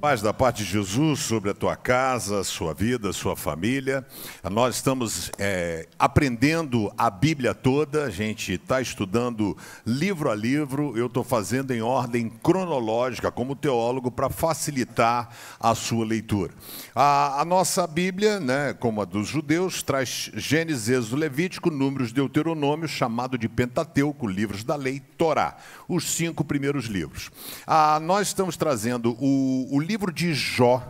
Paz da parte de Jesus sobre a tua casa, sua vida, sua família. Nós estamos é, aprendendo a Bíblia toda, a gente está estudando livro a livro. Eu estou fazendo em ordem cronológica, como teólogo, para facilitar a sua leitura. A, a, nossa Bíblia, né, como a dos judeus, traz Gênesis, do Levítico, Números, Deuteronômio, chamado de Pentateuco, livros da lei, Torá, os cinco primeiros livros. A, nós estamos trazendo o, o livro de Jó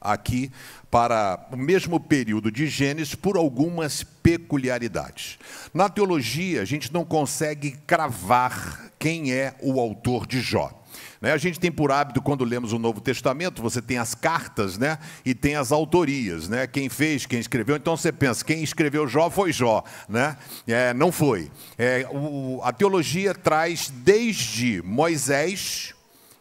aqui para o mesmo período de Gênesis por algumas peculiaridades. Na teologia, a gente não consegue cravar quem é o autor de Jó. Né? A gente tem por hábito, quando lemos o Novo Testamento, você tem as cartas né? e tem as autorias, né? quem fez, quem escreveu. Então você pensa, quem escreveu Jó foi Jó. Né? É, não foi. É, o, a teologia traz desde Moisés,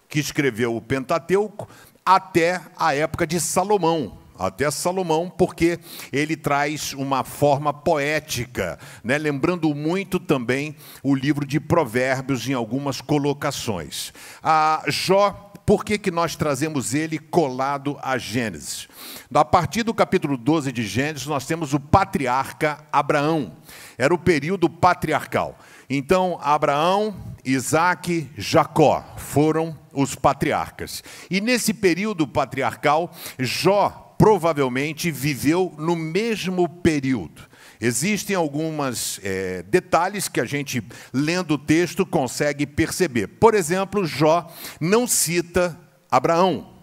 que escreveu o Pentateuco, até a época de Salomão até Salomão, porque ele traz uma forma poética, né? lembrando muito também o livro de Provérbios em algumas colocações. A ah, Jó, por que, que nós trazemos ele colado a Gênesis? A partir do capítulo 12 de Gênesis, nós temos o patriarca Abraão. Era o período patriarcal. Então, Abraão, Isaac, Jacó foram os patriarcas. E nesse período patriarcal, Jó provavelmente viveu no mesmo período. Existem alguns é, eh, detalhes que a gente, lendo o texto, consegue perceber. Por exemplo, Jó não cita Abraão.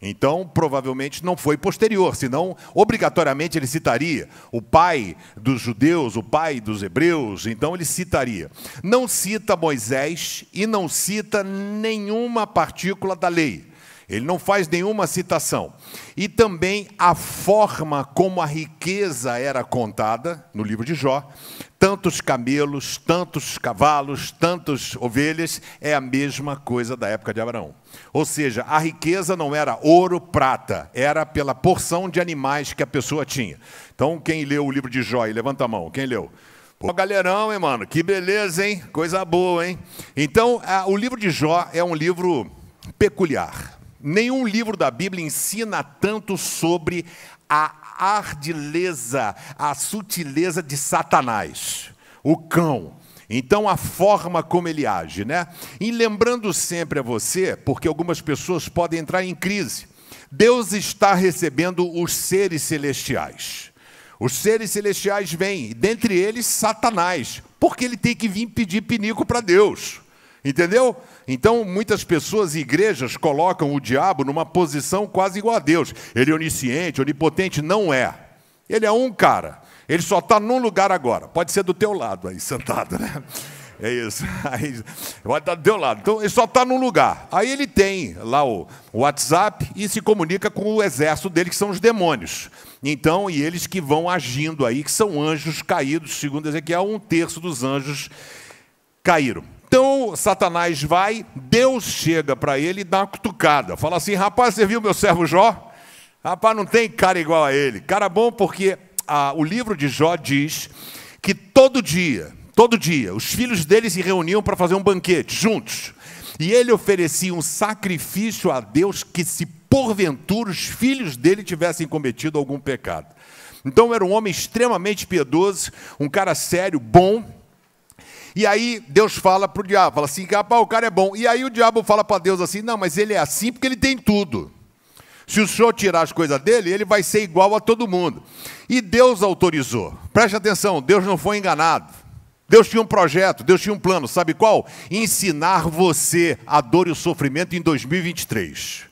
Então, provavelmente não foi posterior, senão, obrigatoriamente, ele citaria o pai dos judeus, o pai dos hebreus, então ele citaria. Não cita Moisés e não cita nenhuma partícula da lei. Ele não faz nenhuma citação. E também a forma como a riqueza era contada no livro de Jó, tantos camelos, tantos cavalos, tantas ovelhas, é a mesma coisa da época de Abraão. Ou seja, a riqueza não era ouro, prata, era pela porção de animais que a pessoa tinha. Então, quem leu o livro de Jó, levanta a mão, quem leu? Pô, galerão, hein, mano? Que beleza, hein? Coisa boa, hein? Então, a, o livro de Jó é um livro peculiar. Nenhum livro da Bíblia ensina tanto sobre a ardileza, a sutileza de Satanás, o cão. Então, a forma como ele age, né? E lembrando sempre a você, porque algumas pessoas podem entrar em crise, Deus está recebendo os seres celestiais. Os seres celestiais vêm, dentre eles Satanás, porque ele tem que vir pedir pinico para Deus, entendeu? Então, muitas pessoas e igrejas colocam o diabo numa posição quase igual a Deus. Ele é onisciente, onipotente, não é. Ele é um cara. Ele só está num lugar agora. Pode ser do teu lado aí, sentado, né? É isso. Aí, vai estar tá do teu lado. Então, ele só está num lugar. Aí ele tem lá o WhatsApp e se comunica com o exército dele, que são os demônios. Então, e eles que vão agindo aí, que são anjos caídos, segundo Ezequiel, um terço dos anjos caíram. Então Satanás vai, Deus chega para ele e dá uma cutucada. Fala assim: rapaz, você viu meu servo Jó? Rapaz, não tem cara igual a ele. Cara bom porque ah, o livro de Jó diz que todo dia, todo dia, os filhos dele se reuniam para fazer um banquete juntos. E ele oferecia um sacrifício a Deus que se porventura os filhos dele tivessem cometido algum pecado. Então era um homem extremamente piedoso, um cara sério, bom, e aí Deus fala para o diabo, fala assim, rapaz, o cara é bom. E aí o diabo fala para Deus assim, não, mas ele é assim porque ele tem tudo. Se o senhor tirar as coisas dele, ele vai ser igual a todo mundo. E Deus autorizou. Preste atenção, Deus não foi enganado. Deus tinha um projeto, Deus tinha um plano, sabe qual? Ensinar você a dor e o sofrimento em 2023.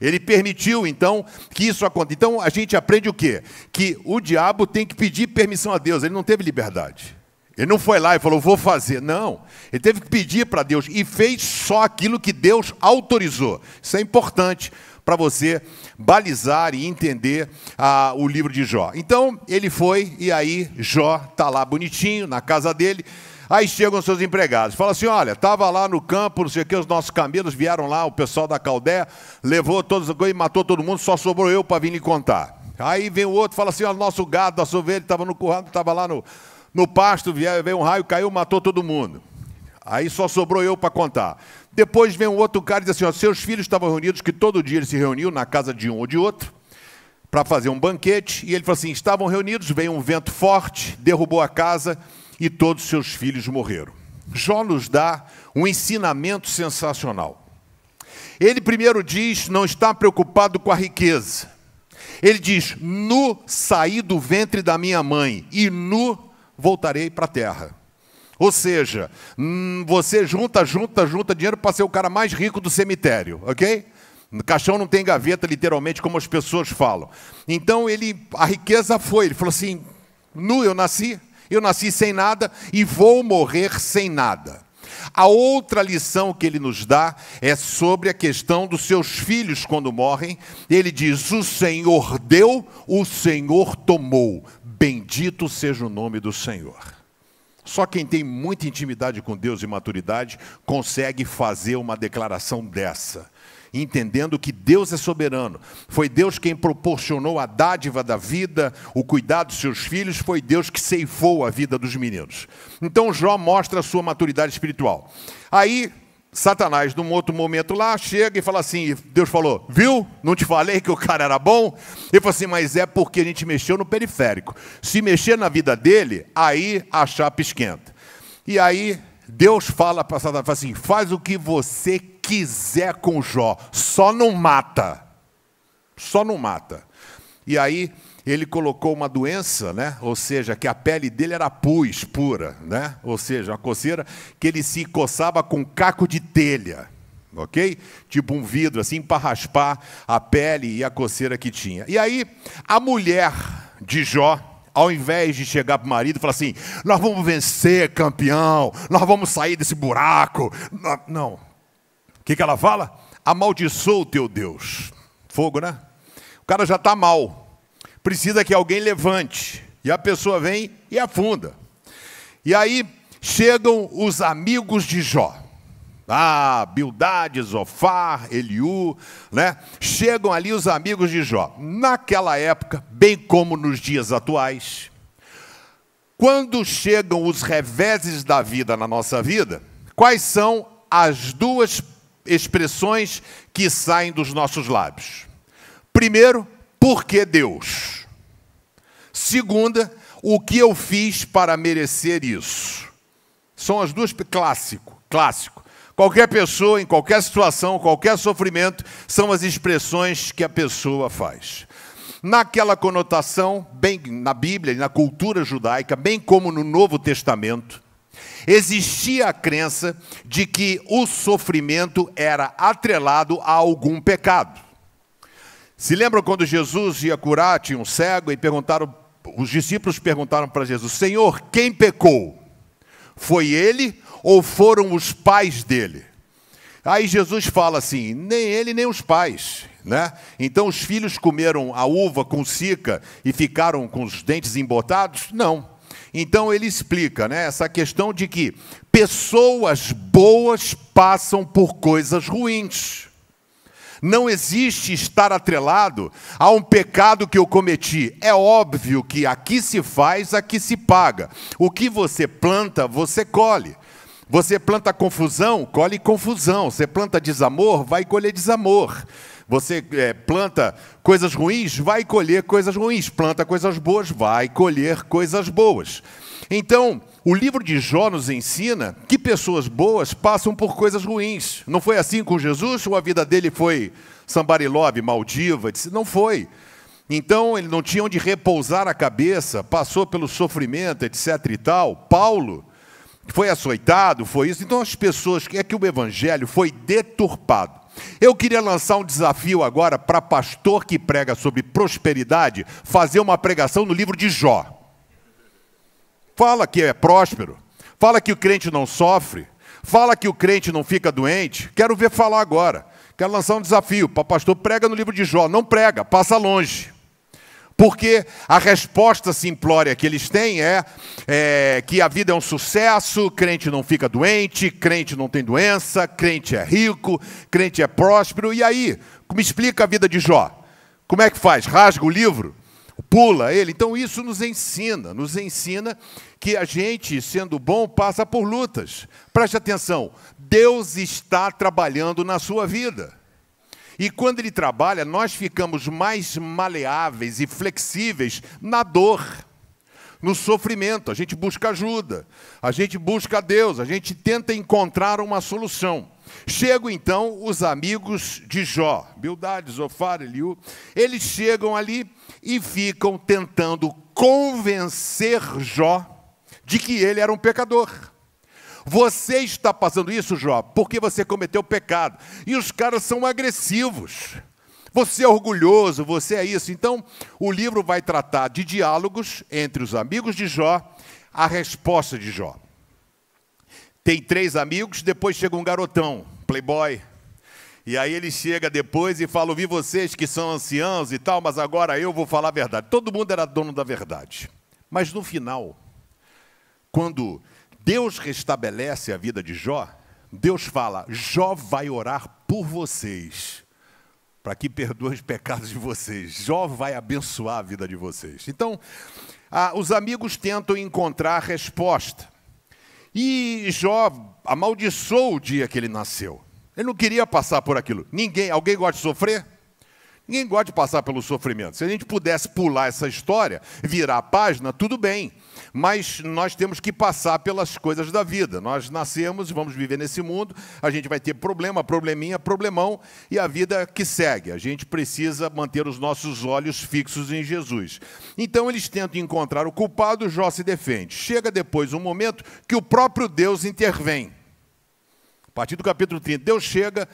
Ele permitiu, então, que isso aconteça. Então, a gente aprende o quê? Que o diabo tem que pedir permissão a Deus, ele não teve liberdade. Ele não foi lá e falou, vou fazer. Não. Ele teve que pedir para Deus e fez só aquilo que Deus autorizou. Isso é importante para você balizar e entender ah, o livro de Jó. Então, ele foi e aí Jó está lá bonitinho, na casa dele. Aí chegam seus empregados, fala assim: olha, estava lá no campo, não sei o que, os nossos camelos vieram lá, o pessoal da Caldeia, levou todos e matou todo mundo, só sobrou eu para vir lhe contar. Aí vem o outro, fala assim: olha, nosso gado, nosso ovelha estava no curral, estava lá no, no pasto veio um raio, caiu, matou todo mundo. Aí só sobrou eu para contar. Depois vem um outro cara e diz assim: ó, seus filhos estavam reunidos, que todo dia eles se reuniam na casa de um ou de outro, para fazer um banquete. E ele falou assim: estavam reunidos, veio um vento forte, derrubou a casa e todos seus filhos morreram. Jó nos dá um ensinamento sensacional. Ele primeiro diz: não está preocupado com a riqueza. Ele diz: nu saí do ventre da minha mãe e nu voltarei para a terra. Ou seja, hum, você junta, junta, junta dinheiro para ser o cara mais rico do cemitério, ok? No Caixão não tem gaveta, literalmente, como as pessoas falam. Então ele, a riqueza foi. Ele falou assim: nu eu nasci, eu nasci sem nada e vou morrer sem nada. A outra lição que ele nos dá é sobre a questão dos seus filhos quando morrem. Ele diz: O Senhor deu, o Senhor tomou. Bendito seja o nome do Senhor. Só quem tem muita intimidade com Deus e maturidade consegue fazer uma declaração dessa, entendendo que Deus é soberano. Foi Deus quem proporcionou a dádiva da vida, o cuidado dos seus filhos, foi Deus que ceifou a vida dos meninos. Então Jó mostra a sua maturidade espiritual. Aí Satanás, num outro momento lá, chega e fala assim: Deus falou, viu? Não te falei que o cara era bom? Ele falou assim: mas é porque a gente mexeu no periférico. Se mexer na vida dele, aí a chapa esquenta. E aí Deus fala para Satanás: fala assim, faz o que você quiser com Jó, só não mata. Só não mata. E aí ele colocou uma doença, né? ou seja, que a pele dele era pus pura, né? ou seja, uma coceira que ele se coçava com caco de telha, ok? Tipo um vidro, assim, para raspar a pele e a coceira que tinha. E aí, a mulher de Jó, ao invés de chegar para o marido e falar assim: nós vamos vencer, campeão, nós vamos sair desse buraco. Não. O que, que ela fala? Amaldiçoa o teu Deus. Fogo, né? O cara já está mal precisa que alguém levante. E a pessoa vem e afunda. E aí chegam os amigos de Jó. Ah, Bildade, Zofar, Eliú, né? Chegam ali os amigos de Jó. Naquela época, bem como nos dias atuais, quando chegam os reveses da vida na nossa vida, quais são as duas expressões que saem dos nossos lábios? Primeiro, por que Deus? Segunda, o que eu fiz para merecer isso? São as duas clássico, clássico. Qualquer pessoa, em qualquer situação, qualquer sofrimento, são as expressões que a pessoa faz. Naquela conotação, bem na Bíblia e na cultura judaica, bem como no Novo Testamento, existia a crença de que o sofrimento era atrelado a algum pecado. Se lembram quando Jesus ia curar, tinha um cego, e perguntaram, os discípulos perguntaram para Jesus: Senhor, quem pecou? Foi ele ou foram os pais dele? Aí Jesus fala assim: nem ele nem os pais, né? Então os filhos comeram a uva com cica e ficaram com os dentes embotados? Não. Então ele explica, né, essa questão de que pessoas boas passam por coisas ruins. Não existe estar atrelado a um pecado que eu cometi. É óbvio que aqui se faz, aqui se paga. O que você planta, você colhe. Você planta confusão, colhe confusão. Você planta desamor, vai colher desamor. Você é, planta coisas ruins, vai colher coisas ruins. Planta coisas boas, vai colher coisas boas. Então, o livro de Jó nos ensina que pessoas boas passam por coisas ruins. Não foi assim com Jesus? Ou a vida dele foi Sambarilove, Maldiva? Não foi. Então ele não tinha onde repousar a cabeça, passou pelo sofrimento, etc e tal. Paulo foi açoitado, foi isso. Então as pessoas, é que o evangelho foi deturpado. Eu queria lançar um desafio agora para pastor que prega sobre prosperidade, fazer uma pregação no livro de Jó. Fala que é próspero, fala que o crente não sofre, fala que o crente não fica doente. Quero ver falar agora. Quero lançar um desafio. O pastor prega no livro de Jó. Não prega, passa longe. Porque a resposta simplória que eles têm é, é, que a vida é um sucesso, crente não fica doente, crente não tem doença, crente é rico, crente é próspero. E aí, me explica a vida de Jó. Como é que faz? Rasga o livro? pula ele. Então isso nos ensina, nos ensina que a gente, sendo bom, passa por lutas. Preste atenção, Deus está trabalhando na sua vida. E quando ele trabalha, nós ficamos mais maleáveis e flexíveis na dor, no sofrimento. A gente busca ajuda, a gente busca Deus, a gente tenta encontrar uma solução. Chegam então os amigos de Jó, Bildad, Zofar, Eliú, eles chegam ali e ficam tentando convencer Jó de que ele era um pecador. Você está passando isso, Jó, porque você cometeu pecado. E os caras são agressivos. Você é orgulhoso, você é isso. Então, o livro vai tratar de diálogos entre os amigos de Jó, a resposta de Jó tem três amigos, depois chega um garotão, playboy. E aí ele chega depois e fala: Ouvi vocês que são anciãos e tal, mas agora eu vou falar a verdade. Todo mundo era dono da verdade. Mas no final, quando Deus restabelece a vida de Jó, Deus fala: Jó vai orar por vocês, para que perdoe os pecados de vocês. Jó vai abençoar a vida de vocês. Então, ah, os amigos tentam encontrar a resposta. E Jó amaldiçoou o dia que ele nasceu. Ele não queria passar por aquilo. Ninguém, alguém gosta de sofrer? Ninguém gosta de passar pelo sofrimento. Se a gente pudesse pular essa história, virar a página, tudo bem mas nós temos que passar pelas coisas da vida. Nós nascemos, vamos viver nesse mundo, a gente vai ter problema, probleminha, problemão e a vida que segue. A gente precisa manter os nossos olhos fixos em Jesus. Então eles tentam encontrar o culpado, Jó se defende. Chega depois um momento que o próprio Deus intervém. A partir do capítulo 30, Deus chega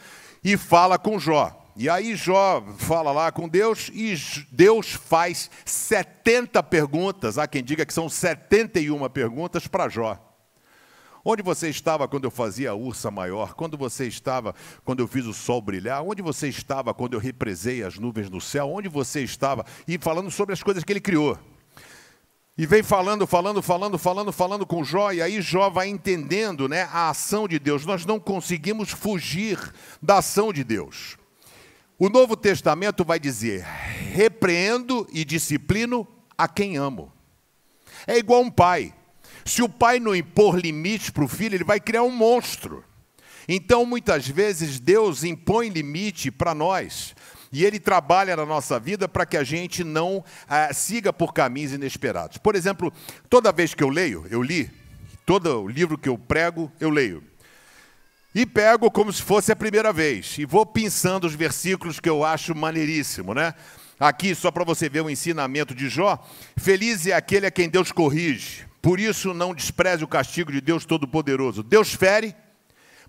e fala com Jó. E aí Jó fala lá com Deus e Deus faz 70 perguntas. Há quem diga que são 71 perguntas para Jó. Onde você estava quando eu fazia a ursa maior? Quando você estava quando eu fiz o sol brilhar? Onde você estava quando eu represei as nuvens no céu? Onde você estava? E falando sobre as coisas que ele criou. E vem falando, falando, falando, falando, falando com Jó, e aí Jó vai entendendo né, a ação de Deus. Nós não conseguimos fugir da ação de Deus. O Novo Testamento vai dizer: repreendo e disciplino a quem amo. É igual um pai. Se o pai não impor limites para o filho, ele vai criar um monstro. Então, muitas vezes, Deus impõe limite para nós. E ele trabalha na nossa vida para que a gente não ah, siga por caminhos inesperados. Por exemplo, toda vez que eu leio, eu li, todo o livro que eu prego, eu leio. E pego como se fosse a primeira vez e vou pensando os versículos que eu acho maneiríssimo, né? Aqui, só para você ver o ensinamento de Jó: Feliz é aquele a quem Deus corrige, por isso não despreze o castigo de Deus Todo-Poderoso. Deus fere,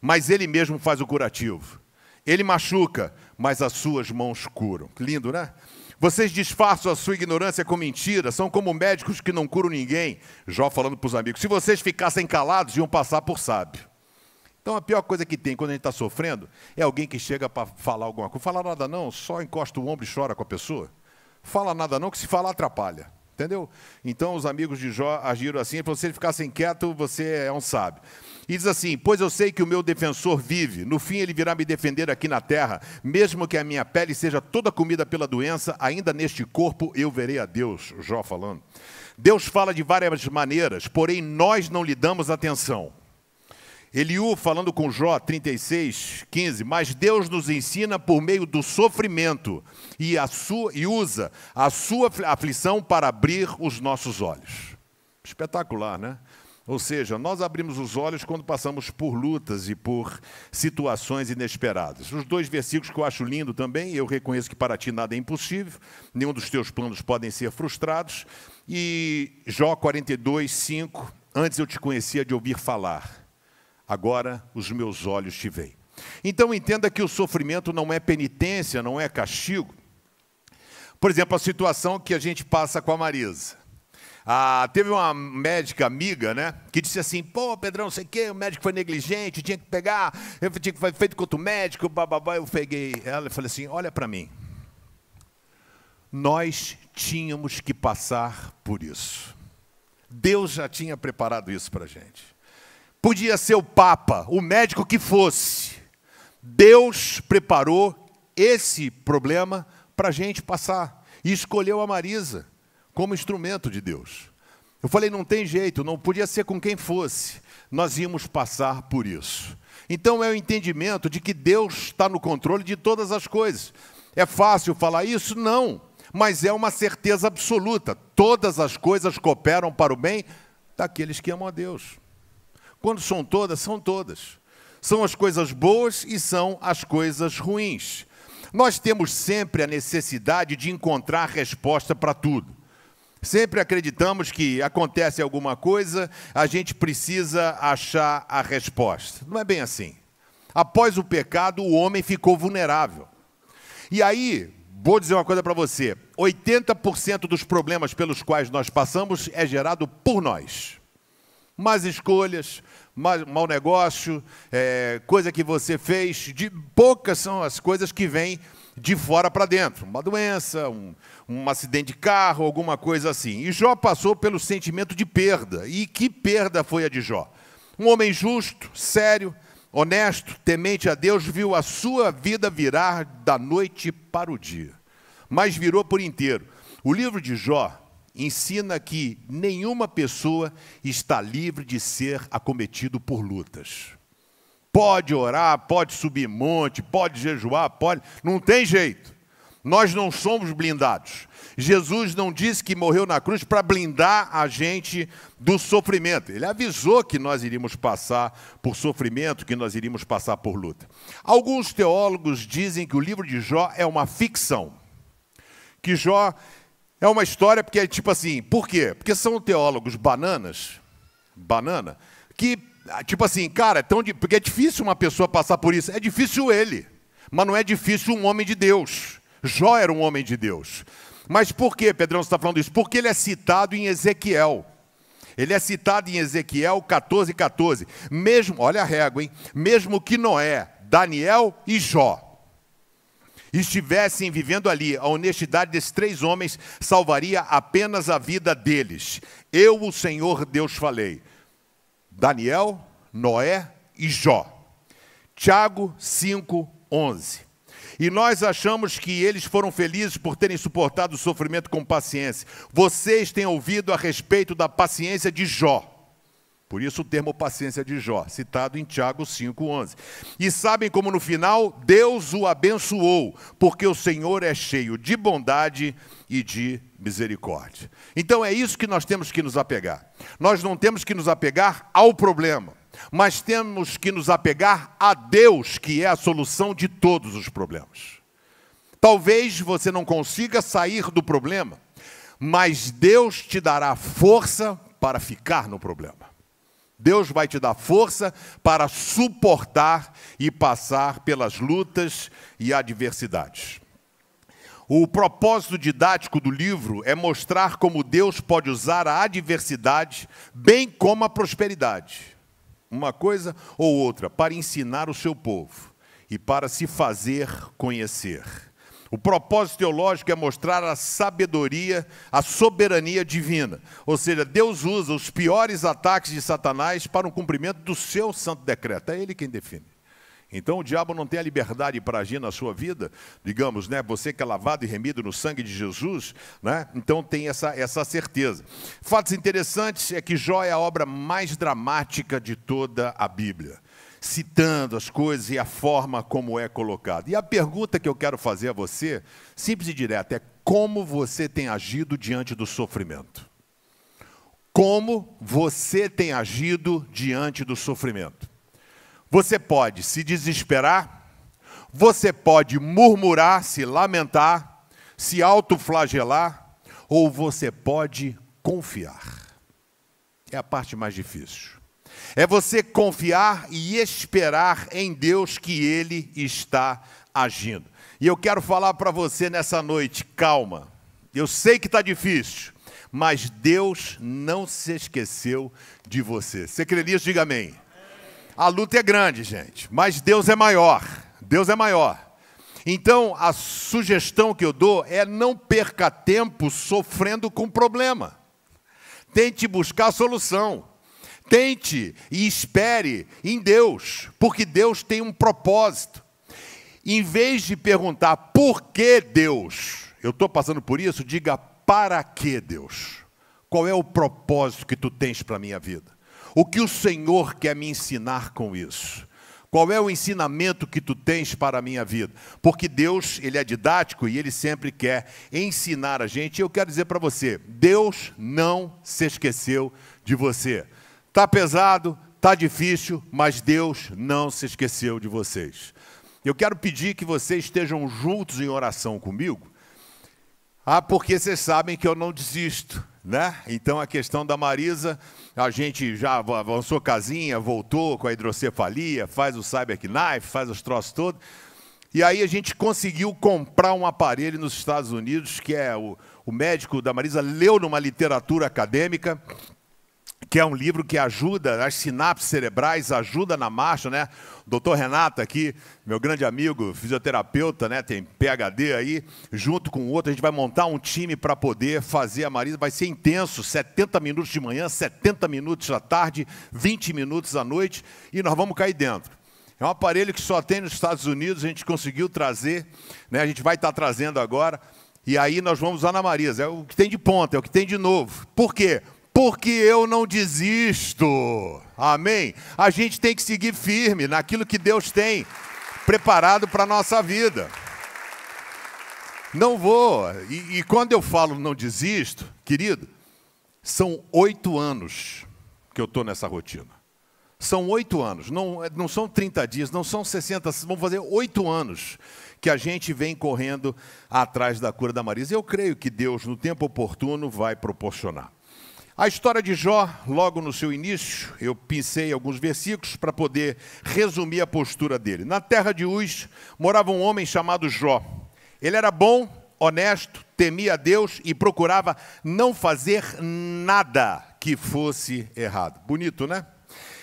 mas Ele mesmo faz o curativo. Ele machuca, mas as suas mãos curam. Lindo, né? Vocês disfarçam a sua ignorância com mentira, são como médicos que não curam ninguém. Jó falando para os amigos: se vocês ficassem calados, iam passar por sábio. Então a pior coisa que tem quando a gente está sofrendo é alguém que chega para falar alguma coisa. Falar nada não, só encosta o ombro e chora com a pessoa. Fala nada não, que se falar atrapalha. Entendeu? Então os amigos de Jó agiram assim, se você ficasse quieto, você é um sábio. E diz assim: Pois eu sei que o meu defensor vive, no fim ele virá me defender aqui na terra, mesmo que a minha pele seja toda comida pela doença, ainda neste corpo eu verei a Deus. Jó falando. Deus fala de várias maneiras, porém nós não lhe damos atenção. Eliú, falando com Jó 36, 15, mas Deus nos ensina por meio do sofrimento e, a sua, e usa a sua aflição para abrir os nossos olhos. Espetacular, né? Ou seja, nós abrimos os olhos quando passamos por lutas e por situações inesperadas. Os dois versículos que eu acho lindo também, eu reconheço que para ti nada é impossível, nenhum dos teus planos podem ser frustrados. E Jó 42, 5, antes eu te conhecia de ouvir falar agora os meus olhos te veem. Então entenda que o sofrimento não é penitência, não é castigo. Por exemplo, a situação que a gente passa com a Marisa. Ah, teve uma médica amiga, né, que disse assim: pô, Pedrão, sei o que, o médico foi negligente, tinha que pegar, eu tinha que foi feito quanto o médico, bababá. Eu peguei ela e falei assim: olha para mim. Nós tínhamos que passar por isso. Deus já tinha preparado isso para a gente podia ser o Papa, o médico que fosse. Deus preparou esse problema para a gente passar e escolheu a Marisa como instrumento de Deus. Eu falei, não tem jeito, não podia ser com quem fosse, nós íamos passar por isso. Então é o entendimento de que Deus está no controle de todas as coisas. É fácil falar isso? Não, mas é uma certeza absoluta. Todas as coisas cooperam para o bem daqueles que amam a Deus. Quando são todas, são todas. São as coisas boas e são as coisas ruins. Nós temos sempre a necessidade de encontrar resposta para tudo. Sempre acreditamos que acontece alguma coisa, a gente precisa achar a resposta. Não é bem assim. Após o pecado, o homem ficou vulnerável. E aí, vou dizer uma coisa para você: 80% dos problemas pelos quais nós passamos é gerado por nós más escolhas, mais, mau negócio, é, coisa que você fez. De, poucas são as coisas que vêm de fora para dentro. Uma doença, um, um acidente de carro, alguma coisa assim. E Jó passou pelo sentimento de perda. E que perda foi a de Jó? Um homem justo, sério, honesto, temente a Deus, viu a sua vida virar da noite para o dia, mas virou por inteiro. O livro de Jó ensina que nenhuma pessoa está livre de ser acometido por lutas. Pode orar, pode subir monte, pode jejuar, pode, não tem jeito. Nós não somos blindados. Jesus não disse que morreu na cruz para blindar a gente do sofrimento. Ele avisou que nós iríamos passar por sofrimento, que nós iríamos passar por luta. Alguns teólogos dizem que o livro de Jó é uma ficção. Que Jó é uma história porque é tipo assim, por quê? Porque são teólogos bananas, banana, que tipo assim, cara, é tão, porque é difícil uma pessoa passar por isso, é difícil ele, mas não é difícil um homem de Deus. Jó era um homem de Deus. Mas por que, Pedrão, você está falando isso? Porque ele é citado em Ezequiel. Ele é citado em Ezequiel 14, 14. Mesmo, olha a régua, hein? Mesmo que Noé, Daniel e Jó estivessem vivendo ali, a honestidade desses três homens salvaria apenas a vida deles. Eu, o Senhor Deus, falei. Daniel, Noé e Jó. Tiago 5, 11. E nós achamos que eles foram felizes por terem suportado o sofrimento com paciência. Vocês têm ouvido a respeito da paciência de Jó. Por isso o termo paciência de Jó, citado em Tiago 5,11. E sabem como no final Deus o abençoou, porque o Senhor é cheio de bondade e de misericórdia. Então é isso que nós temos que nos apegar. Nós não temos que nos apegar ao problema, mas temos que nos apegar a Deus, que é a solução de todos os problemas. Talvez você não consiga sair do problema, mas Deus te dará força para ficar no problema. Deus vai te dar força para suportar e passar pelas lutas e adversidades. O propósito didático do livro é mostrar como Deus pode usar a adversidade, bem como a prosperidade, uma coisa ou outra, para ensinar o seu povo e para se fazer conhecer. O propósito teológico é mostrar a sabedoria, a soberania divina. Ou seja, Deus usa os piores ataques de Satanás para o cumprimento do seu santo decreto. É ele quem define. Então o diabo não tem a liberdade para agir na sua vida, digamos, né? Você que é lavado e remido no sangue de Jesus, né? Então tem essa, essa certeza. Fatos interessantes é que Jó é a obra mais dramática de toda a Bíblia citando as coisas e a forma como é colocado. E a pergunta que eu quero fazer a você, simples e direta, é como você tem agido diante do sofrimento? Como você tem agido diante do sofrimento? Você pode se desesperar, você pode murmurar, se lamentar, se autoflagelar, ou você pode confiar. É a parte mais difícil. É você confiar e esperar em Deus que Ele está agindo. E eu quero falar para você nessa noite, calma. Eu sei que está difícil, mas Deus não se esqueceu de você. Você crê nisso? Diga amém. A luta é grande, gente, mas Deus é maior. Deus é maior. Então, a sugestão que eu dou é não perca tempo sofrendo com problema. Tente buscar a solução. Tente e espere em Deus, porque Deus tem um propósito. Em vez de perguntar por que Deus, eu estou passando por isso, diga para que Deus? Qual é o propósito que tu tens para a minha vida? O que o Senhor quer me ensinar com isso? Qual é o ensinamento que tu tens para a minha vida? Porque Deus, ele é didático e ele sempre quer ensinar a gente. E eu quero dizer para você, Deus não se esqueceu de você. Está pesado, está difícil, mas Deus não se esqueceu de vocês. Eu quero pedir que vocês estejam juntos em oração comigo. Ah, porque vocês sabem que eu não desisto, né? Então a questão da Marisa, a gente já avançou casinha, voltou com a hidrocefalia, faz o cyberknife, faz os troços todos. E aí a gente conseguiu comprar um aparelho nos Estados Unidos, que é o, o médico da Marisa leu numa literatura acadêmica, que é um livro que ajuda as sinapses cerebrais, ajuda na marcha, né? Doutor Renato aqui, meu grande amigo, fisioterapeuta, né? Tem PhD aí, junto com outro, a gente vai montar um time para poder fazer a Marisa. Vai ser intenso, 70 minutos de manhã, 70 minutos à tarde, 20 minutos à noite, e nós vamos cair dentro. É um aparelho que só tem nos Estados Unidos, a gente conseguiu trazer, né? a gente vai estar tá trazendo agora, e aí nós vamos usar na Marisa. É o que tem de ponta, é o que tem de novo. Por quê? porque eu não desisto. Amém? A gente tem que seguir firme naquilo que Deus tem preparado para a nossa vida. Não vou. E, e, quando eu falo não desisto, querido, são oito anos que eu estou nessa rotina. São oito anos, não, não são 30 dias, não são 60, vão fazer oito anos que a gente vem correndo atrás da cura da Marisa. Eu creio que Deus, no tempo oportuno, vai proporcionar. A história de Jó, logo no seu início, eu pincei alguns versículos para poder resumir a postura dele. Na terra de Uz morava um homem chamado Jó. Ele era bom, honesto, temia a Deus e procurava não fazer nada que fosse errado. Bonito, né?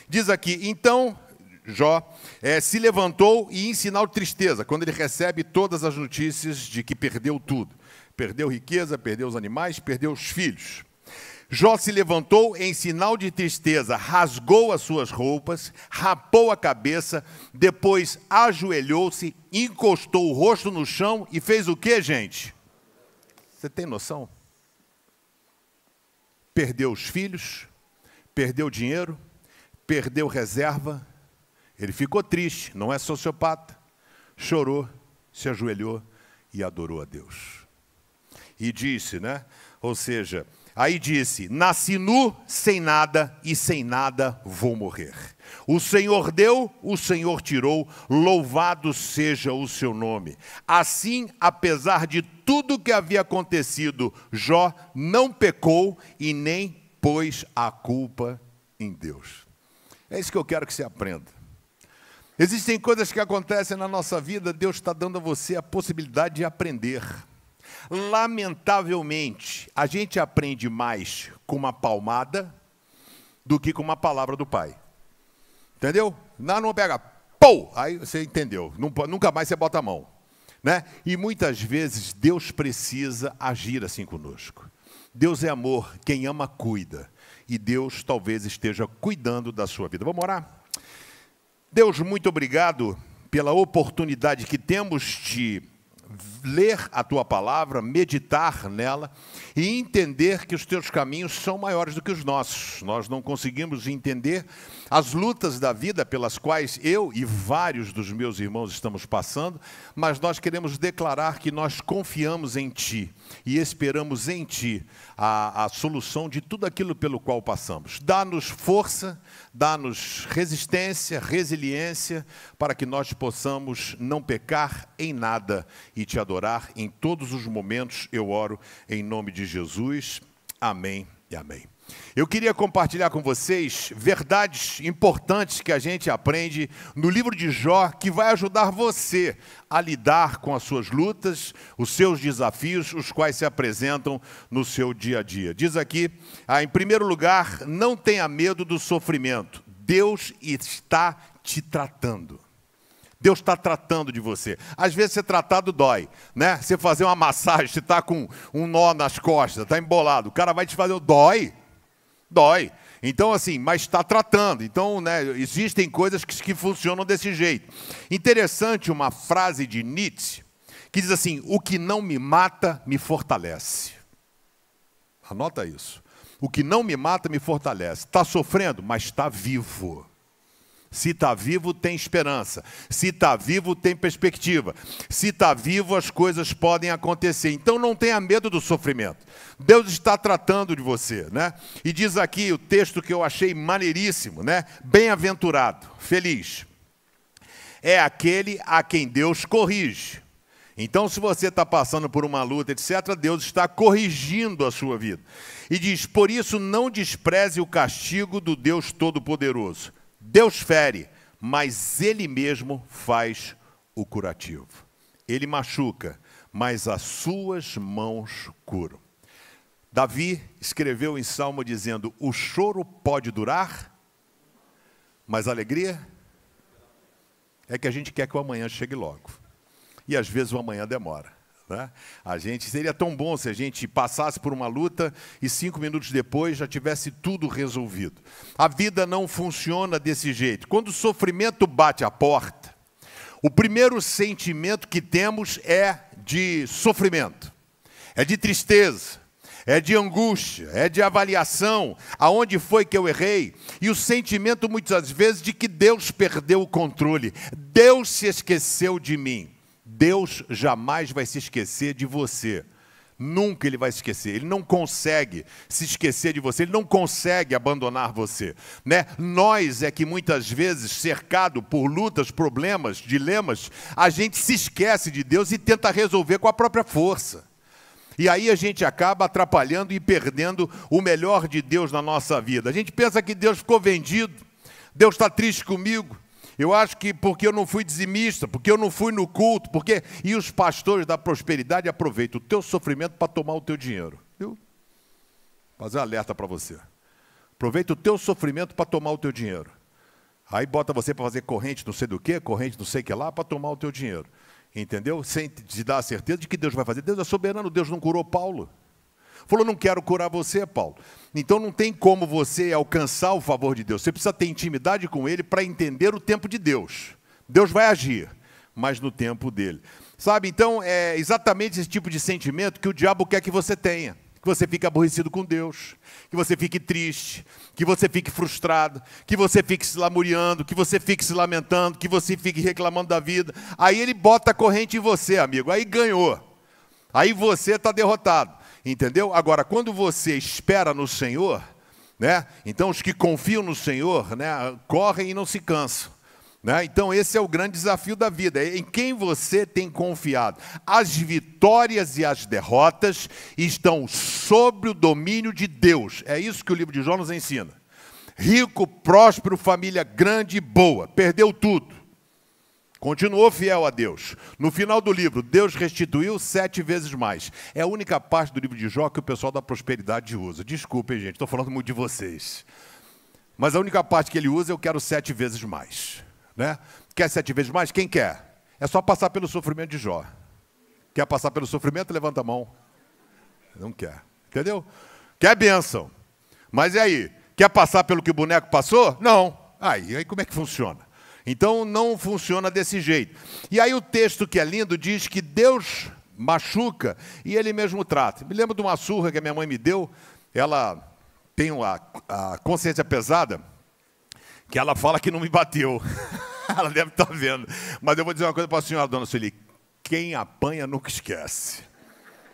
Diz aqui, então Jó é, se levantou e em sinal de tristeza, quando ele recebe todas as notícias de que perdeu tudo. Perdeu riqueza, perdeu os animais, perdeu os filhos. Jó se levantou em sinal de tristeza, rasgou as suas roupas, rapou a cabeça, depois ajoelhou-se, encostou o rosto no chão e fez o que, gente? Você tem noção? Perdeu os filhos, perdeu dinheiro, perdeu reserva, ele ficou triste, não é sociopata, chorou, se ajoelhou e adorou a Deus. E disse, né? Ou seja, Aí disse: Nasci nu, sem nada, e sem nada vou morrer. O Senhor deu, o Senhor tirou, louvado seja o seu nome. Assim, apesar de tudo que havia acontecido, Jó não pecou e nem pôs a culpa em Deus. É isso que eu quero que você aprenda. Existem coisas que acontecem na nossa vida, Deus está dando a você a possibilidade de aprender. Lamentavelmente, a gente aprende mais com uma palmada do que com uma palavra do pai. Entendeu? Não, não pega, Pô! aí você entendeu. Nunca mais você bota a mão. Né? E muitas vezes Deus precisa agir assim conosco. Deus é amor, quem ama cuida. E Deus talvez esteja cuidando da sua vida. Vamos orar? Deus, muito obrigado pela oportunidade que temos de ler a tua palavra, meditar nela e entender que os teus caminhos são maiores do que os nossos. Nós não conseguimos entender as lutas da vida pelas quais eu e vários dos meus irmãos estamos passando, mas nós queremos declarar que nós confiamos em Ti e esperamos em Ti a, a solução de tudo aquilo pelo qual passamos. Dá-nos força, Dá-nos resistência, resiliência, para que nós possamos não pecar em nada e te adorar em todos os momentos. Eu oro em nome de Jesus. Amém e amém. Eu queria compartilhar com vocês verdades importantes que a gente aprende no livro de Jó, que vai ajudar você a lidar com as suas lutas, os seus desafios, os quais se apresentam no seu dia a dia. Diz aqui, ah, em primeiro lugar, não tenha medo do sofrimento. Deus está te tratando. Deus está tratando de você. Às vezes ser tratado dói, né? Você fazer uma massagem, você está com um nó nas costas, está embolado, o cara vai te fazer, dói. Dói. Então, assim, mas está tratando. Então, né, existem coisas que, que funcionam desse jeito. Interessante uma frase de Nietzsche que diz assim: O que não me mata, me fortalece. Anota isso. O que não me mata, me fortalece. Está sofrendo, mas está vivo. Se está vivo, tem esperança. Se está vivo, tem perspectiva. Se está vivo, as coisas podem acontecer. Então não tenha medo do sofrimento. Deus está tratando de você, né? E diz aqui o texto que eu achei maneiríssimo, né? Bem-aventurado, feliz. É aquele a quem Deus corrige. Então, se você está passando por uma luta, etc., Deus está corrigindo a sua vida. E diz: Por isso, não despreze o castigo do Deus Todo-Poderoso Deus fere, mas Ele mesmo faz o curativo. Ele machuca, mas as suas mãos curam. Davi escreveu em Salmo dizendo: O choro pode durar, mas a alegria é que a gente quer que o amanhã chegue logo. E às vezes o amanhã demora. Né? A gente seria tão bom se a gente passasse por uma luta e cinco minutos depois já tivesse tudo resolvido. A vida não funciona desse jeito. Quando o sofrimento bate a porta, o primeiro sentimento que temos é de sofrimento, é de tristeza, é de angústia, é de avaliação, aonde foi que eu errei, e o sentimento muitas vezes de que Deus perdeu o controle, Deus se esqueceu de mim. Deus jamais vai se esquecer de você. Nunca ele vai se esquecer. Ele não consegue se esquecer de você, ele não consegue abandonar você, né? Nós é que muitas vezes cercado por lutas, problemas, dilemas, a gente se esquece de Deus e tenta resolver com a própria força. E aí a gente acaba atrapalhando e perdendo o melhor de Deus na nossa vida. A gente pensa que Deus ficou vendido, Deus está triste comigo, eu acho que porque eu não fui dizimista, porque eu não fui no culto, porque. E os pastores da prosperidade aproveitam o teu sofrimento para tomar o teu dinheiro. Viu? Fazer um alerta para você. Aproveita o teu sofrimento para tomar o teu dinheiro. Aí bota você para fazer corrente não sei do que, corrente não sei que lá, para tomar o teu dinheiro. Entendeu? Sem te dar a certeza de que Deus vai fazer. Deus é soberano, Deus não curou Paulo. Falou: Não quero curar você, Paulo. Então não tem como você alcançar o favor de Deus. Você precisa ter intimidade com Ele para entender o tempo de Deus. Deus vai agir, mas no tempo dele. Sabe, então é exatamente esse tipo de sentimento que o diabo quer que você tenha que você fique aborrecido com Deus, que você fique triste, que você fique frustrado, que você fique se lamuriando, que você fique se lamentando, que você fique reclamando da vida. Aí ele bota a corrente em você, amigo. Aí ganhou. Aí você está derrotado. Entendeu? Agora, quando você espera no Senhor, né? Então os que confiam no Senhor, né, correm e não se cansam. Né? Então, esse é o grande desafio da vida, é em quem você tem confiado. As vitórias e as derrotas estão sob o domínio de Deus. É isso que o livro de Jonas ensina. Rico, próspero, família grande e boa, perdeu tudo. Continuou fiel a Deus. No final do livro, Deus restituiu sete vezes mais. É a única parte do livro de Jó que o pessoal da prosperidade usa. Desculpem, gente, estou falando muito de vocês. Mas a única parte que ele usa, é eu quero sete vezes mais. Né? Quer sete vezes mais? Quem quer? É só passar pelo sofrimento de Jó. Quer passar pelo sofrimento? Levanta a mão. Não quer. Entendeu? Quer bênção. Mas e aí? Quer passar pelo que o boneco passou? Não. Aí, aí como é que funciona? Então não funciona desse jeito. E aí o texto que é lindo diz que Deus machuca e ele mesmo trata. Me lembro de uma surra que a minha mãe me deu, ela tem uma, a consciência pesada, que ela fala que não me bateu. ela deve estar vendo. Mas eu vou dizer uma coisa para a senhora, dona Sueli: quem apanha nunca esquece.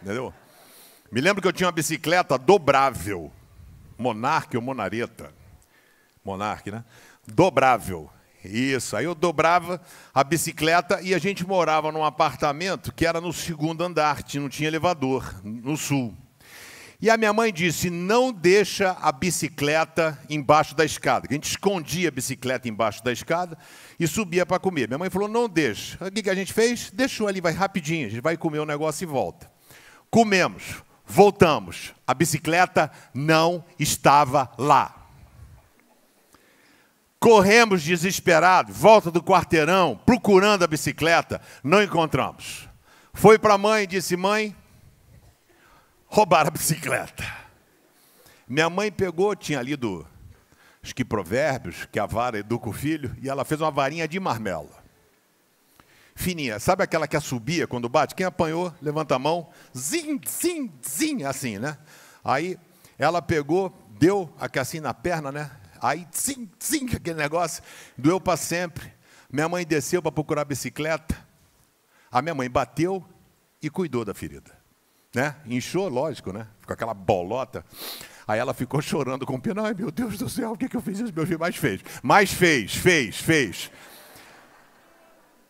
Entendeu? Me lembro que eu tinha uma bicicleta dobrável, Monarque ou Monareta. Monarque, né? Dobrável. Isso, aí eu dobrava a bicicleta e a gente morava num apartamento que era no segundo andar, não tinha elevador, no sul. E a minha mãe disse: não deixa a bicicleta embaixo da escada. A gente escondia a bicicleta embaixo da escada e subia para comer. Minha mãe falou: não deixa. O que, a gente fez? Deixou ali, vai rapidinho, a gente vai comer o um negócio e volta. Comemos, voltamos. A bicicleta não estava lá. Corremos desesperado, volta do quarteirão, procurando a bicicleta, não encontramos. Foi para a mãe e disse: Mãe, roubaram a bicicleta. Minha mãe pegou, tinha lido acho que provérbios, que a vara educa o filho, e ela fez uma varinha de marmelo. Fininha, sabe aquela que subia quando bate? Quem apanhou, levanta a mão, zim, zim, zim, assim, né? Aí ela pegou, deu a assim na perna, né? Aí, sim, sim, aquele negócio doeu para sempre. Minha mãe desceu para procurar a bicicleta. A minha mãe bateu e cuidou da ferida. Né? Inchou, lógico, né? Ficou aquela bolota. Aí ela ficou chorando com pena. Ai, meu Deus do céu, o que, é que eu fiz isso? Meu filho mais fez. Mais fez, fez, fez.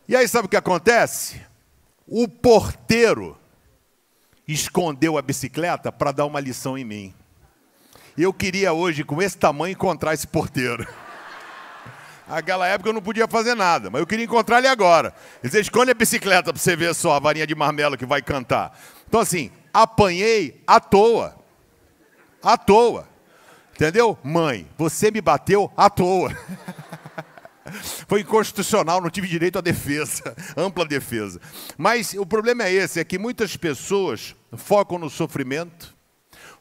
E aí sabe o que acontece? O porteiro escondeu a bicicleta para dar uma lição em mim e Eu queria hoje, com esse tamanho, encontrar esse porteiro. Aquela época eu não podia fazer nada, mas eu queria encontrar ele agora. Ele disse, esconde a bicicleta para você ver só a varinha de marmelo que vai cantar. Então assim, apanhei à toa. À toa. Entendeu? Mãe, você me bateu à toa. Foi inconstitucional, não tive direito à defesa, ampla defesa. Mas o problema é esse, é que muitas pessoas focam no sofrimento,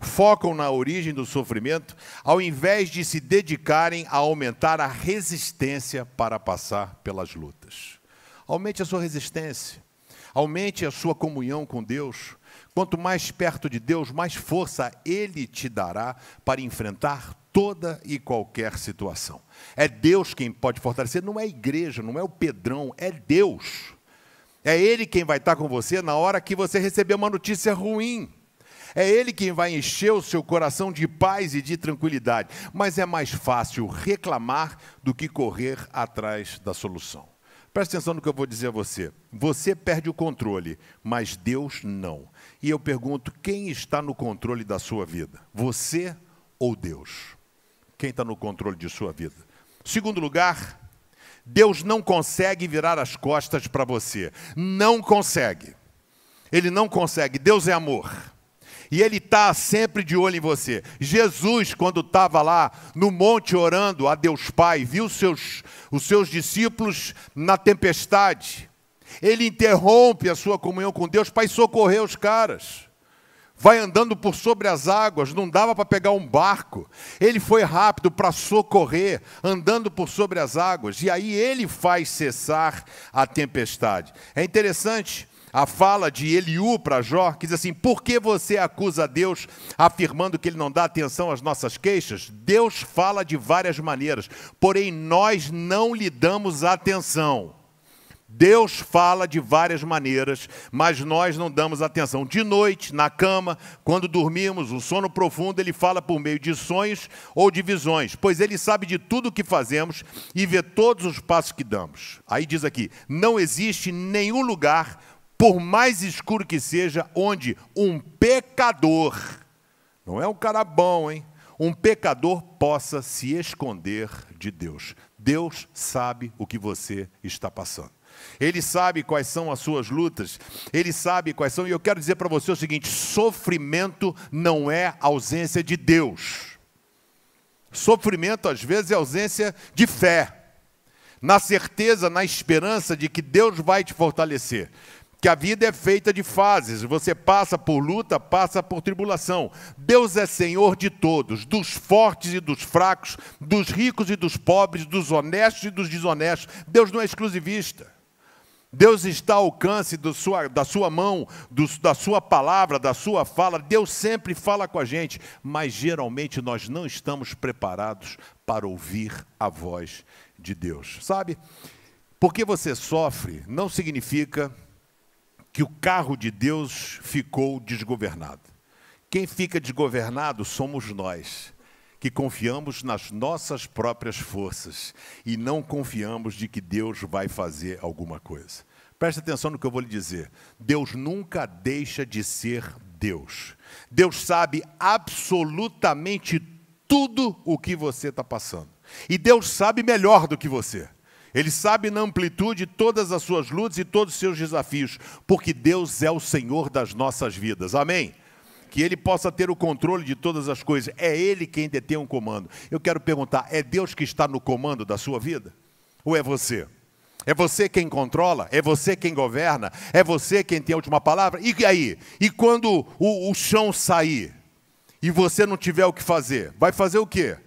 focam na origem do sofrimento, ao invés de se dedicarem a aumentar a resistência para passar pelas lutas. Aumente a sua resistência, aumente a sua comunhão com Deus. Quanto mais perto de Deus, mais força Ele te dará para enfrentar toda e qualquer situação. É Deus quem pode fortalecer, não é a igreja, não é o Pedrão, é Deus. É Ele quem vai estar com você na hora que você receber uma notícia ruim. É Ele quem vai encher o seu coração de paz e de tranquilidade. Mas é mais fácil reclamar do que correr atrás da solução. Preste atenção no que eu vou dizer a você. Você perde o controle, mas Deus não. E eu pergunto: quem está no controle da sua vida? Você ou Deus? Quem está no controle de sua vida? Segundo lugar, Deus não consegue virar as costas para você. Não consegue. Ele não consegue. Deus é amor e Ele está sempre de olho em você. Jesus, quando estava lá no monte orando a Deus Pai, viu seus, os seus discípulos na tempestade. Ele interrompe a sua comunhão com Deus para socorrer os caras vai andando por sobre as águas, não dava para pegar um barco. Ele foi rápido para socorrer, andando por sobre as águas, e aí ele faz cessar a tempestade. É interessante a fala de Eliú para Jó, que diz assim: Por que você acusa Deus afirmando que ele não dá atenção às nossas queixas? Deus fala de várias maneiras, porém nós não lhe damos atenção. Deus fala de várias maneiras, mas nós não damos atenção. De noite, na cama, quando dormimos, o sono profundo, ele fala por meio de sonhos ou de visões, pois ele sabe de tudo o que fazemos e vê todos os passos que damos. Aí diz aqui: não existe nenhum lugar por mais escuro que seja, onde um pecador, não é um cara bom, hein? Um pecador possa se esconder de Deus. Deus sabe o que você está passando. Ele sabe quais são as suas lutas, ele sabe quais são, e eu quero dizer para você o seguinte: sofrimento não é ausência de Deus. Sofrimento, às vezes, é ausência de fé, na certeza, na esperança de que Deus vai te fortalecer que a vida é feita de fases, você passa por luta, passa por tribulação. Deus é Senhor de todos, dos fortes e dos fracos, dos ricos e dos pobres, dos honestos e dos desonestos. Deus não é exclusivista. Deus está ao alcance sua, da sua mão, do, da sua palavra, da sua fala. Deus sempre fala com a gente, mas geralmente nós não estamos preparados para ouvir a voz de Deus, sabe? Porque você sofre não significa que o carro de Deus ficou desgovernado. Quem fica desgovernado somos nós, que confiamos nas nossas próprias forças e não confiamos de que Deus vai fazer alguma coisa. Preste atenção no que eu vou lhe dizer. Deus nunca deixa de ser Deus. Deus sabe absolutamente tudo o que você está passando. E Deus sabe melhor do que você. Ele sabe na amplitude todas as suas lutas e todos os seus desafios, porque Deus é o Senhor das nossas vidas. Amém? Que Ele possa ter o controle de todas as coisas. É Ele quem detém o comando. Eu quero perguntar: é Deus que está no comando da sua vida? Ou é você? É você quem controla? É você quem governa? É você quem tem a última palavra? E aí? E quando o, o chão sair e você não tiver o que fazer, vai fazer o quê?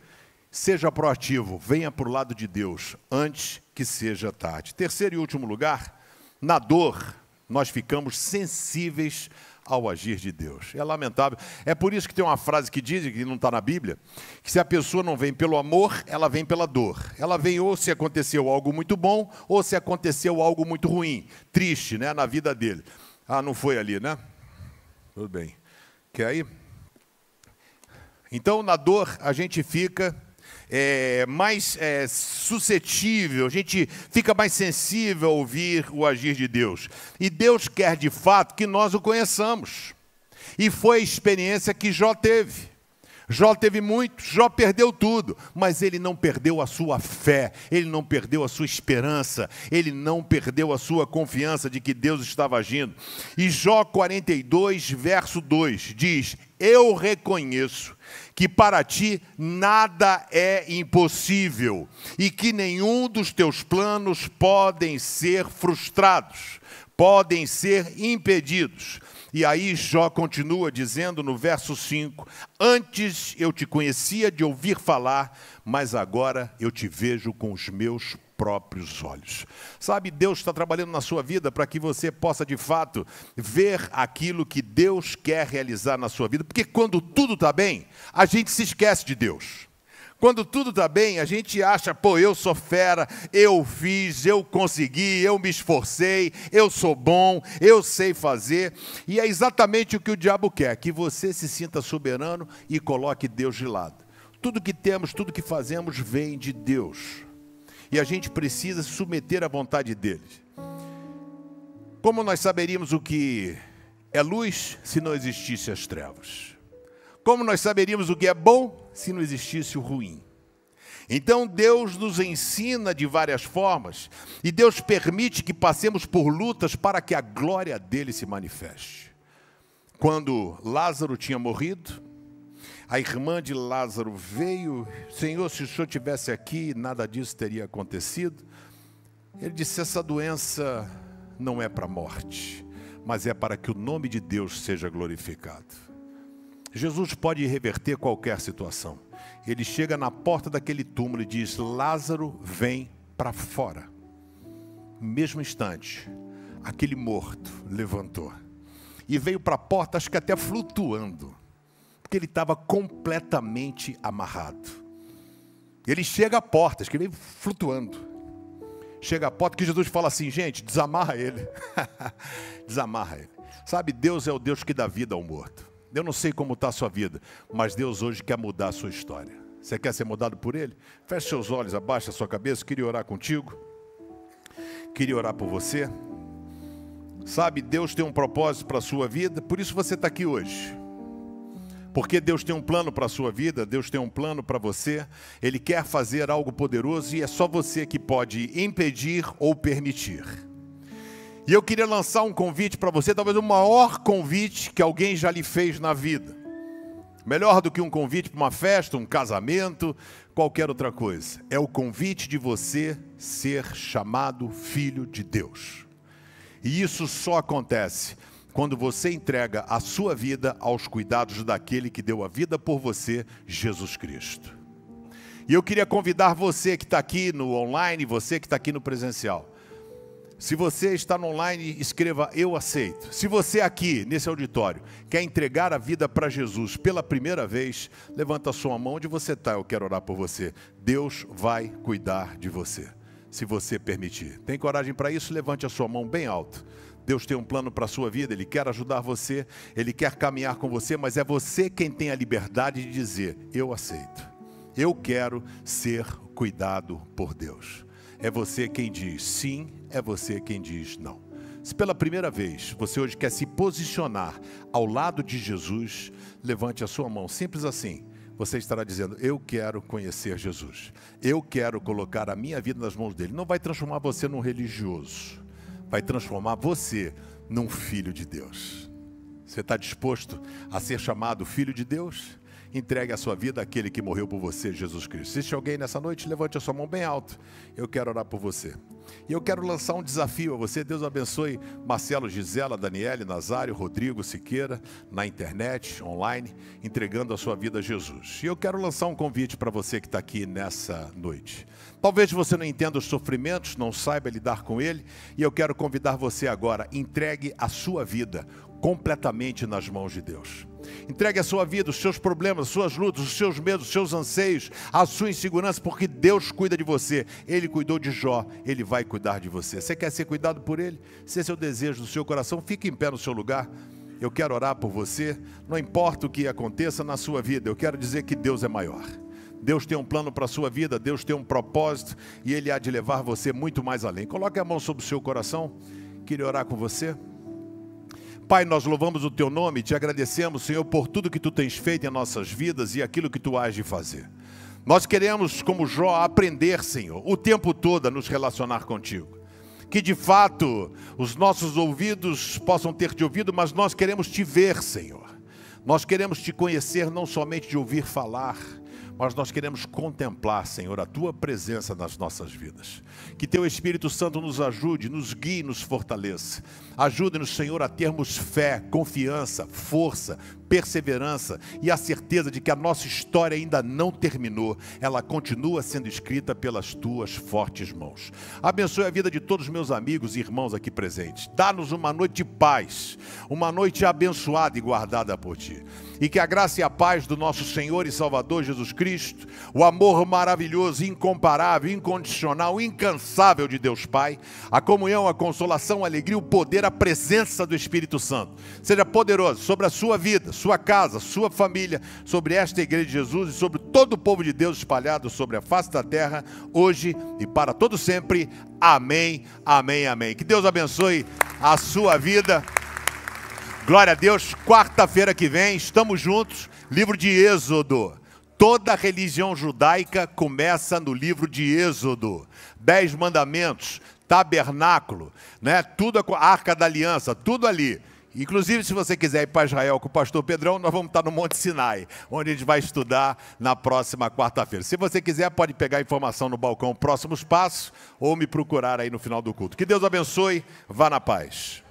Seja proativo, venha para o lado de Deus antes que seja tarde. Terceiro e último lugar, na dor, nós ficamos sensíveis ao agir de Deus. É lamentável. É por isso que tem uma frase que diz, que não está na Bíblia, que se a pessoa não vem pelo amor, ela vem pela dor. Ela vem ou se aconteceu algo muito bom, ou se aconteceu algo muito ruim, triste, né, na vida dele. Ah, não foi ali, né? Tudo bem. Quer aí? Então, na dor, a gente fica é, mais é, suscetível, a gente fica mais sensível a ouvir o agir de Deus. E Deus quer de fato que nós o conheçamos. E foi a experiência que Jó teve. Jó teve muito, Jó perdeu tudo, mas ele não perdeu a sua fé, ele não perdeu a sua esperança, ele não perdeu a sua confiança de que Deus estava agindo. E Jó 42, verso 2 diz: Eu reconheço que para ti nada é impossível e que nenhum dos teus planos podem ser frustrados, podem ser impedidos. E aí Jó continua dizendo no verso 5: Antes eu te conhecia de ouvir falar, mas agora eu te vejo com os meus próprios olhos. Sabe, Deus está trabalhando na sua vida para que você possa de fato ver aquilo que Deus quer realizar na sua vida, porque quando tudo está bem, a gente se esquece de Deus. Quando tudo está bem, a gente acha, pô, eu sou fera, eu fiz, eu consegui, eu me esforcei, eu sou bom, eu sei fazer. E é exatamente o que o diabo quer: que você se sinta soberano e coloque Deus de lado. Tudo que temos, tudo que fazemos vem de Deus. E a gente precisa se submeter à vontade dele. Como nós saberíamos o que é luz se não existissem as trevas? Como nós saberíamos o que é bom se não existisse o ruim. Então Deus nos ensina de várias formas e Deus permite que passemos por lutas para que a glória dele se manifeste. Quando Lázaro tinha morrido, a irmã de Lázaro veio, Senhor, se o senhor tivesse aqui, nada disso teria acontecido. Ele disse: essa doença não é para a morte, mas é para que o nome de Deus seja glorificado. Jesus pode reverter qualquer situação. Ele chega na porta daquele túmulo e diz: Lázaro, vem para fora. No mesmo instante, aquele morto levantou e veio para a porta, acho que até flutuando, porque ele estava completamente amarrado. Ele chega à porta, acho que ele veio flutuando. Chega à porta que Jesus fala assim: gente, desamarra ele. desamarra ele. Sabe, Deus é o Deus que dá vida ao morto. Eu não sei como está a sua vida, mas Deus hoje quer mudar a sua história. Você quer ser mudado por Ele? Feche seus olhos, abaixa a sua cabeça. Queria orar contigo. Queria orar por você. Sabe, Deus tem um propósito para a sua vida, por isso você está aqui hoje. Porque Deus tem um plano para a sua vida, Deus tem um plano para você, Ele quer fazer algo poderoso e é só você que pode impedir ou permitir. E eu queria lançar um convite para você, talvez o maior convite que alguém já lhe fez na vida. Melhor do que um convite para uma festa, um casamento, qualquer outra coisa. É o convite de você ser chamado filho de Deus. E isso só acontece quando você entrega a sua vida aos cuidados daquele que deu a vida por você, Jesus Cristo. E eu queria convidar você que está aqui no online, você que está aqui no presencial se você está no online, escreva eu aceito. Se você aqui nesse auditório quer entregar a vida para Jesus pela primeira vez, levanta a sua mão onde você está, eu quero orar por você. Deus vai cuidar de você, se você permitir. Tem coragem para isso? Levante a sua mão bem alto. Deus tem um plano para a sua vida, Ele quer ajudar você, Ele quer caminhar com você, mas é você quem tem a liberdade de dizer: Eu aceito, eu quero ser cuidado por Deus. É você quem diz: Sim, é você quem diz não. Se pela primeira vez você hoje quer se posicionar ao lado de Jesus, levante a sua mão, simples assim. Você estará dizendo: Eu quero conhecer Jesus. Eu quero colocar a minha vida nas mãos dele. Não vai transformar você num religioso, vai transformar você num filho de Deus. Você está disposto a ser chamado filho de Deus? Entregue a sua vida àquele que morreu por você, Jesus Cristo. Se existe alguém nessa noite, levante a sua mão bem alto. Eu quero orar por você. E eu quero lançar um desafio a você. Deus abençoe Marcelo, Gisela, Daniele, Nazário, Rodrigo, Siqueira, na internet, online, entregando a sua vida a Jesus. E eu quero lançar um convite para você que está aqui nessa noite. Talvez você não entenda os sofrimentos, não saiba lidar com ele, e eu quero convidar você agora, entregue a sua vida completamente nas mãos de Deus. Entregue a sua vida, os seus problemas, as suas lutas, os seus medos, os seus anseios, a sua insegurança, porque Deus cuida de você. Ele cuidou de Jó, ele vai cuidar de você. Você quer ser cuidado por ele? Se esse é o desejo do seu coração, fique em pé no seu lugar. Eu quero orar por você, não importa o que aconteça na sua vida, eu quero dizer que Deus é maior. Deus tem um plano para a sua vida, Deus tem um propósito e Ele há de levar você muito mais além. Coloque a mão sobre o seu coração, queria orar com você. Pai, nós louvamos o teu nome, te agradecemos, Senhor, por tudo que tu tens feito em nossas vidas e aquilo que tu has de fazer. Nós queremos, como Jó, aprender, Senhor, o tempo todo a nos relacionar contigo. Que de fato os nossos ouvidos possam ter te ouvido, mas nós queremos te ver, Senhor. Nós queremos te conhecer não somente de ouvir falar, mas nós queremos contemplar, Senhor, a tua presença nas nossas vidas. Que teu Espírito Santo nos ajude, nos guie, nos fortaleça. Ajude-nos, Senhor, a termos fé, confiança, força, perseverança e a certeza de que a nossa história ainda não terminou, ela continua sendo escrita pelas tuas fortes mãos. Abençoe a vida de todos os meus amigos e irmãos aqui presentes. Dá-nos uma noite de paz, uma noite abençoada e guardada por ti. E que a graça e a paz do nosso Senhor e Salvador Jesus Cristo, o amor maravilhoso, incomparável, incondicional, incansável de Deus Pai, a comunhão, a consolação, a alegria, o poder, a presença do Espírito Santo, seja poderoso sobre a sua vida sua casa, sua família, sobre esta igreja de Jesus e sobre todo o povo de Deus espalhado sobre a face da terra, hoje e para todo sempre. Amém, amém, amém. Que Deus abençoe a sua vida. Glória a Deus. Quarta-feira que vem estamos juntos. Livro de Êxodo. Toda religião judaica começa no livro de Êxodo. Dez mandamentos, tabernáculo, né? Tudo a arca da aliança, tudo ali. Inclusive, se você quiser ir para Israel com o pastor Pedrão, nós vamos estar no Monte Sinai, onde a gente vai estudar na próxima quarta-feira. Se você quiser, pode pegar a informação no balcão Próximos Passos ou me procurar aí no final do culto. Que Deus abençoe, vá na paz.